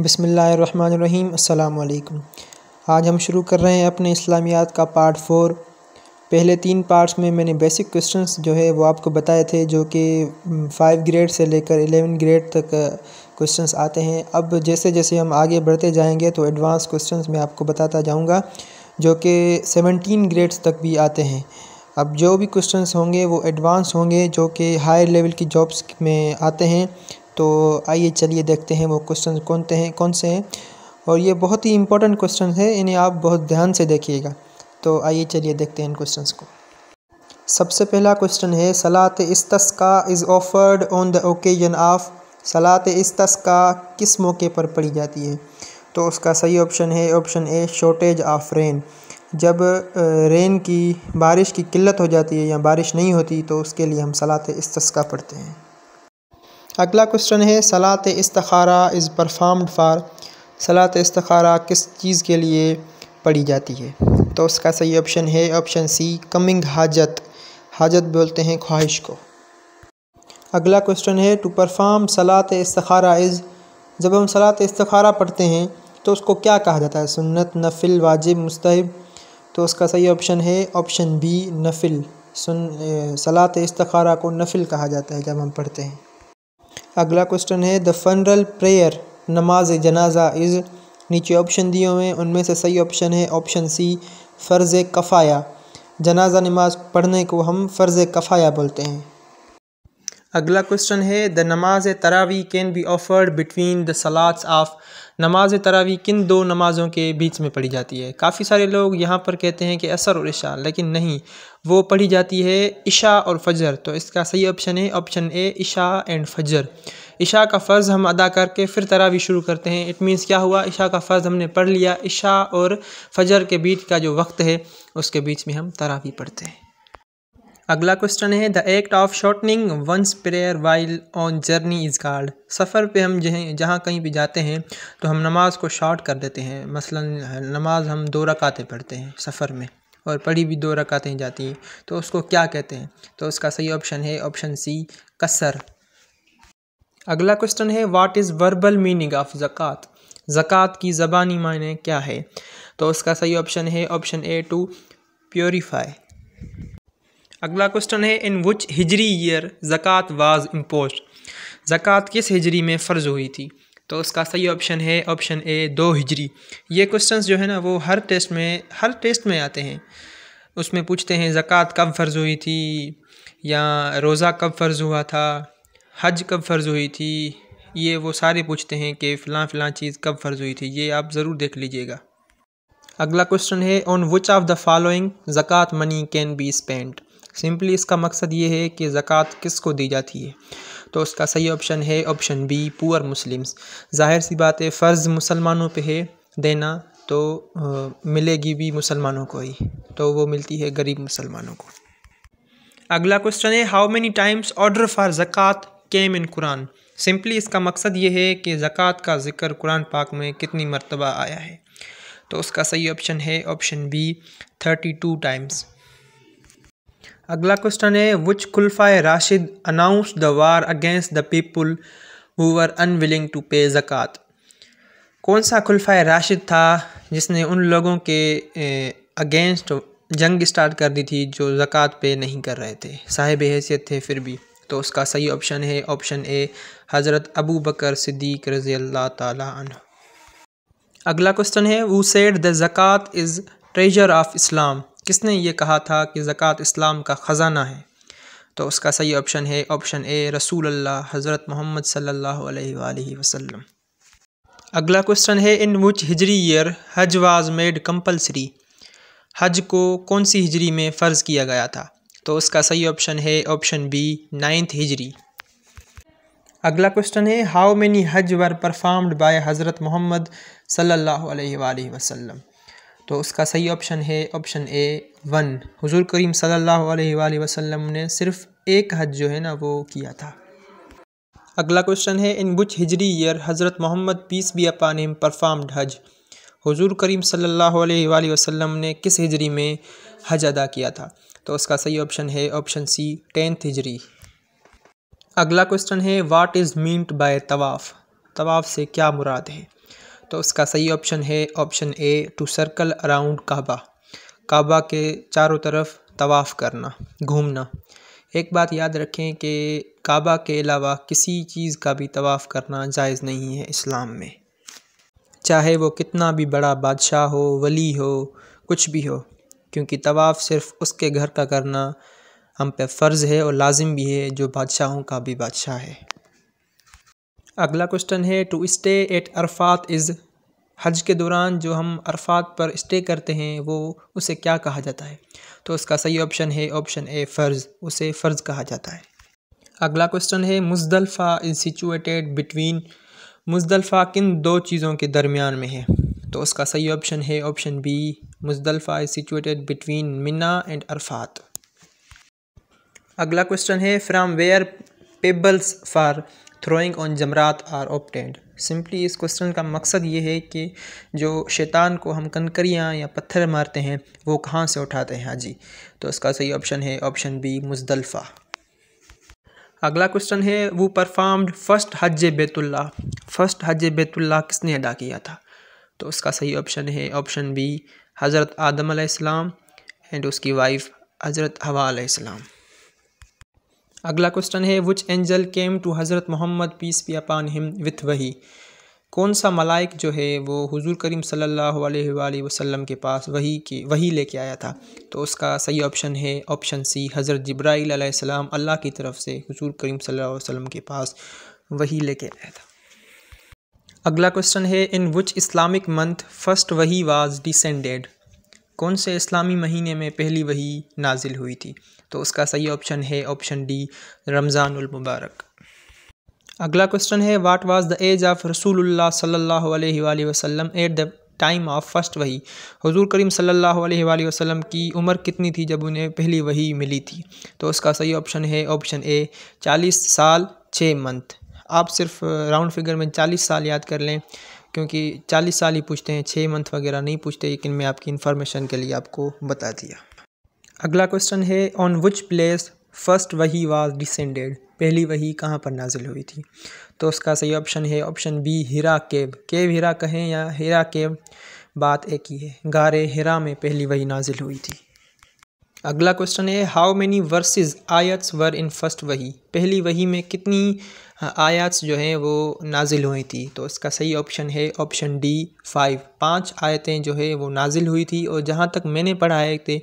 बसमीम् अल्लाम आज हम शुरू कर रहे हैं अपने इस्लामियात का पार्ट फोर पहले तीन पार्ट्स में मैंने बेसिक क्वेश्चंस जो है वो आपको बताए थे जो कि फ़ाइव ग्रेड से लेकर एलेवन ग्रेड तक क्वेश्चंस आते हैं अब जैसे जैसे हम आगे बढ़ते जाएंगे तो एडवांस क्वेश्चंस मैं आपको बताता जाऊंगा जो कि सेवनटीन ग्रेड्स तक भी आते हैं अब जो भी क्वेश्चंस होंगे वो एडवांस होंगे जो कि हायर लेवल की जॉब्स में आते हैं तो आइए चलिए देखते हैं वो क्वेश्चन कौन से हैं कौन से हैं और ये बहुत ही इंपॉर्टेंट क्वेश्चन है इन्हें आप बहुत ध्यान से देखिएगा तो आइए चलिए देखते हैं इन क्वेश्चन को सबसे पहला क्वेश्चन है सलात इस तस्का is offered on the occasion of सलात इस तस्का किस मौके पर पढ़ी जाती है तो उसका सही ऑप्शन है option A shortage of rain जब रेन की बारिश की किल्लत हो जाती है या बारिश नहीं होती तो उसके लिए हम सलात इस तस्का पढ़ते हैं अगला क्वेश्चन है सलात इस्तारा इज़ परफॉर्म्ड फ़ार सलात इस्तारा किस चीज़ के लिए पढ़ी जाती है तो उसका सही ऑप्शन है ऑप्शन सी कमिंग हाजत हाजत बोलते हैं ख्वाहिश को अगला क्वेश्चन है टू परफॉर्म सलात इस्तारा इज़ जब हम सलात इस्तारा पढ़ते हैं तो उसको क्या कहा जाता है सुन्नत नफिल वाजिब मुस्तहब तो उसका सही ऑप्शन है ऑप्शन बी नफिल सुन सलात इस्तारा को नफिल कहा जाता है जब हम पढ़ते हैं अगला क्वेश्चन है द फनरल प्रेयर नमाज जनाजा इज़ नीचे ऑप्शन दिए हुए हैं उनमें से सही ऑप्शन है ऑप्शन सी फ़र्ज़ कफ़ाया जनाजा नमाज पढ़ने को हम फ़र्ज़ कफ़ाया बोलते हैं अगला क्वेश्चन है द नमाज तरावी can be offered between the सलाट्स ऑफ नमाज तरावी किन दो नमाज़ों के बीच में पढ़ी जाती है काफ़ी सारे लोग यहाँ पर कहते हैं कि असर और इशा लेकिन नहीं वो पढ़ी जाती है इशा और फजर तो इसका सही ऑप्शन है ऑप्शन ए इशा एंड फजर इशा का फ़र्ज़ हम अदा करके फिर तरावी शुरू करते हैं इट मीन्स क्या हुआ इशा का फ़र्ज़ हमने पढ़ लिया इशा और फजर के बीच का जो वक्त है उसके बीच में हम तरावी पढ़ते हैं अगला क्वेश्चन है the act of shortening once prayer while on journey is called सफ़र पे हम जहाँ जहाँ कहीं भी जाते हैं तो हम नमाज को शॉर्ट कर देते हैं मसलन नमाज हम दो रकातें पढ़ते हैं सफ़र में और पढ़ी भी दो रकातें जाती हैं तो उसको क्या कहते हैं तो उसका सही ऑप्शन है ऑप्शन सी कसर अगला क्वेश्चन है what is verbal meaning of zakat ज़क़़त की ज़बानी मायने क्या है तो उसका सही ऑप्शन है ऑप्शन ए टू प्योरीफाई अगला क्वेश्चन है in which Hijri year zakat was imposed ज़क़़त किस हिजरी में फ़र्ज़ हुई थी तो उसका सही ऑप्शन है ऑप्शन ए दो हिजरी ये क्वेश्चन जो है ना वो हर टेस्ट में हर टेस्ट में आते हैं उसमें पूछते हैं ज़क़़त कब फ़र्ज़ हुई थी या रोज़ा कब फ़र्ज़ हुआ था हज कब फ़र्ज़ हुई थी ये वो सारे पूछते हैं कि फ़लाँ फ़लाँ चीज़ कब फ़र्ज़ हुई थी ये आप ज़रूर देख लीजिएगा अगला क्वेश्चन है on which of the following zakat money can be spend simply इसका मकसद ये है कि ज़क़़त किस को दी जाती है तो उसका सही ऑप्शन है ऑप्शन बी पुअर मुस्लिम्स ज़ाहिर सी बात है फ़र्ज़ मुसलमानों पे है देना तो आ, मिलेगी भी मुसलमानों को ही तो वो मिलती है गरीब मुसलमानों को अगला क्वेश्चन है how many times order for zakat came in Quran simply इसका मकसद ये है कि ज़क़़त का ज़िक्र कुरान पाक में कितनी मरतबा आया है तो उसका सही ऑप्शन है option B thirty two times अगला क्वेश्चन है which Khulafa Rashid announce the war against the people who were unwilling to pay zakat कौन सा खुल्फ़ा राशिद था जिसने उन लोगों के अगेंस्ट जंग स्टार्ट कर दी थी जो ज़क़़त पे नहीं कर रहे थे साहिब हैसियत थे फिर भी तो उसका सही ऑप्शन है ऑप्शन ए हज़रत अबू बकर सिद्दीक रज़ी अल्लाह तन अगला क्वेश्चन है who said the zakat is treasure of Islam किसने ये कहा था कि ज़क़़त इस्लाम का ख़जाना है तो उसका सही ऑप्शन है ऑप्शन ए रसूल अल्लाह हज़रत मोहम्मद सल्ला वसम अगला क्वेश्चन है in which Hijri year Hajj was made compulsory हज को कौन सी हिजरी में फ़र्ज़ किया गया था तो उसका सही ऑप्शन है ऑप्शन बी नाइन्थ हिजरी अगला क्वेश्चन है हाउ मेनी हज वर परफॉर्म्ड बाय हज़रत मोहम्मद सल्लल्लाहु अलैहि वसल्लम तो उसका सही ऑप्शन है ऑप्शन ए वन हुजूर करीम सल्लल्लाहु अलैहि वसल्लम ने सिर्फ एक हज जो है ना वो किया था अगला क्वेश्चन है इन Buch Hijri year Hazrat Mohammad peace be upon him performed Hajj हुजूर करीम सल्लल्लाहु अलैहि वसल्लम ने किस हिजरी में हज अदा किया था तो उसका सही ऑप्शन है ऑप्शन सी टेंथ हिजरी अगला क्वेश्चन है what is meant by tawaf तवाफ़ से क्या मुराद है तो इसका सही ऑप्शन है option A to circle around Kaaba Kaaba के चारों तरफ तवाफ़ करना घूमना एक बात याद रखें कि काबा के अलावा किसी चीज़ का भी तवाफ़ करना जायज़ नहीं है इस्लाम में चाहे वो कितना भी बड़ा बादशाह हो वली हो कुछ भी हो क्योंकि तवाफ़ सिर्फ़ उसके घर का करना हम पे फ़र्ज़ है और लाजिम भी है जो बादशाहों का भी बादशाह है अगला क्वेश्चन है to stay at Arafat is हज के दौरान जो हम अरफात पर स्टे करते हैं वो उसे क्या कहा जाता है तो उसका सही ऑप्शन है ऑप्शन ए फ़र्ज़ उसे फ़र्ज़ कहा जाता है अगला क्वेश्चन है Muzdalifah is situated between Muzdalifah किन दो चीज़ों के दरमियान में है तो उसका सही ऑप्शन है option B Muzdalifah is situated between Mina and Arafat अगला क्वेश्चन है from where pebbles for throwing on Jamarat are obtained simply इस क्वेश्चन का मकसद ये है कि जो शैतान को हम कनकरियाँ या पत्थर मारते हैं वो कहाँ से उठाते हैं हाँ जी तो इसका सही ऑप्शन है ऑप्शन बी मुजदलफ़ा अगला क्वेश्चन है वो परफॉर्म्ड फर्स्ट हज बैतुल्ला फ़र्स्ट हज बैतुल्ला किसने अदा किया था तो उसका सही ऑप्शन है ऑप्शन बी हज़रत आदम एंड उसकी वाइफ़ हज़रत हवा आसमाम अगला क्वेश्चन है विच angel came to Hazrat Mohammad peace be upon him with wahi कौन सा मलाइक जो है वो हुजूर करीम सल्लल्लाहु अलैहि वसल्लम के पास वही के वही लेके आया था तो उसका सही ऑप्शन है ऑप्शन सी हज़रत जब्राइल अलैहिस्सलाम अल्लाह की तरफ से हुजूर करीम सल्लल्लाहु अलैहि वसल्लम के पास वही लेके आया था अगला क्वेश्चन है in which Islamic month first वही वाज डिसेंडेड कौन से इस्लामी महीने में पहली वही नाजिल हुई थी तो उसका सही ऑप्शन है ऑप्शन डी रमज़ानमबारक अगला क्वेश्चन है what was the age of Rasulullah sallallahu alaihi wasallam at the time of first wahi हजूर करीम सल्लल्लाहु अलैहि वसल्लम की उम्र कितनी थी जब उन्हें पहली वही मिली थी तो उसका सही ऑप्शन है ऑप्शन ए चालीस साल छः मंथ आप सिर्फ राउंड फिगर में चालीस साल याद कर लें क्योंकि चालीस साल ही पूछते हैं छः मंथ वगैरह नहीं पूछते लेकिन मैं आपकी इन्फॉर्मेशन के लिए आपको बता दिया अगला क्वेश्चन है ऑन विच प्लेस फर्स्ट वही वाज डिसेंडेड पहली वही कहाँ पर नाजिल हुई थी तो उसका सही ऑप्शन है option B Hira cave cave Hira कहें या हीरा केब बात एक ही है गारे हीरा में पहली वही नाजिल हुई थी अगला क्वेश्चन है हाउ मेनी वर्सेस आयत्स वर इन फर्स्ट वही पहली वही में कितनी आयत्स जो हैं वो नाजिल हुई थी तो इसका सही ऑप्शन है ऑप्शन डी फाइव पांच आयतें जो है वो नाजिल हुई थी और जहाँ तक मैंने पढ़ा है थे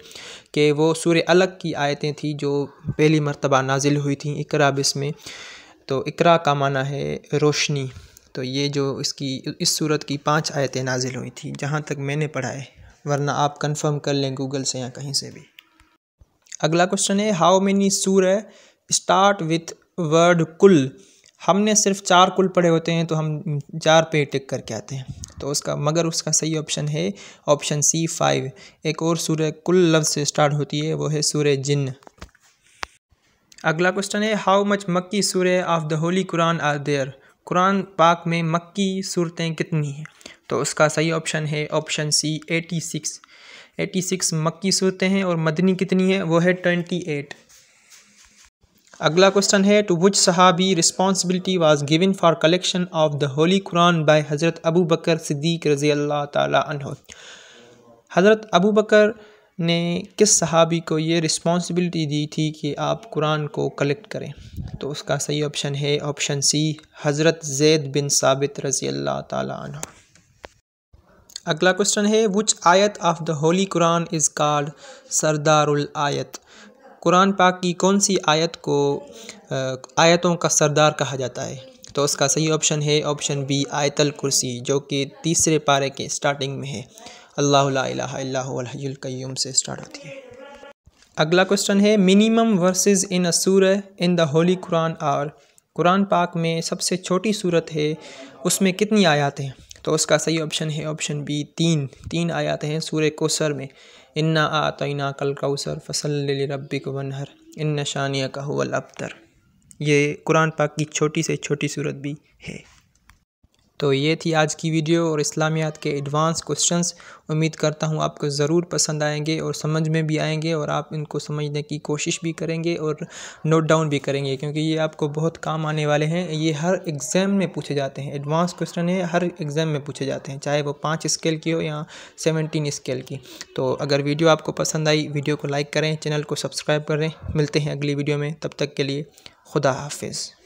कि वो सूर्य अलग की आयतें थी जो पहली मरतबा नाजिल हुई थी इकरा बिस में तो इकरा का माना है रोशनी तो ये जो इसकी इस सूरत की पाँच आयतें नाजिल हुई थी जहाँ तक मैंने पढ़ा है वरना आप कन्फर्म कर लें गूगल से या कहीं से भी अगला क्वेश्चन है हाउ मेनी सूर स्टार्ट विथ वर्ड कुल हमने सिर्फ चार कुल पढ़े होते हैं तो हम चार पे टिक करके आते हैं तो उसका मगर उसका सही ऑप्शन है ऑप्शन सी फाइव एक और सूर्य कुल लव से स्टार्ट होती है वो है सूर्य जिन अगला क्वेश्चन है how much Makki surahs of the holy Quran are there Quran पाक में मक्की सूरतें कितनी हैं तो उसका सही ऑप्शन है option C eighty six eighty six मक्की होते हैं और मदनी कितनी है वो है ट्वेंटी एट अगला क्वेश्चन है to which sahabi responsibility was given for collection of the holy Quran by Hazrat Abu बकर सिद्दीक रज़ी अल्लाह तहो हज़रत अबू बकर ने किस सहाबी को ये रिस्पॉन्सिबिलिटी दी थी कि आप कुरान को कलेक्ट करें तो उसका सही ऑप्शन है ऑप्शन सी हज़रत जैद बिन साबित रज़ी अल्लाह तहो अगला क्वेश्चन है which ayat of the holy Quran is called sardarul ayat Quran पाक की कौन सी आयत को आयतों का सरदार कहा जाता है तो उसका सही ऑप्शन है ऑप्शन बी आयतल कुर्सी जो कि तीसरे पारे के स्टार्टिंग में है अल्लाह अल्लाहल्लाम से स्टार्ट होती है अगला क्वेश्चन है मिनिमम वर्सेस इन अ सूर इन द होली कुरान और कुरान पाक में सबसे छोटी सूरत है उसमें कितनी आयात हैं तो उसका सही ऑप्शन है ऑप्शन बी तीन तीन आयात हैं सूर्य कोसर में इन्ना आतना कल काउसर फसल को वनहर इन शानिया का हुआ अबतर ये कुरान पाक की छोटी से छोटी सूरत भी है तो ये थी आज की वीडियो और इस्लामियात के एडवांस क्वेश्चंस उम्मीद करता हूँ आपको ज़रूर पसंद आएंगे और समझ में भी आएंगे और आप इनको समझने की कोशिश भी करेंगे और नोट डाउन भी करेंगे क्योंकि ये आपको बहुत काम आने वाले हैं ये हर एग्ज़ाम में पूछे जाते हैं एडवांस क्वेश्चन है हर एग्ज़ाम में पूछे जाते हैं चाहे वो पाँच स्केल की हो या सेवनटीन स्केल की तो अगर वीडियो आपको पसंद आई वीडियो को लाइक करें चैनल को सब्सक्राइब करें मिलते हैं अगली वीडियो में तब तक के लिए खुदा हाफिज़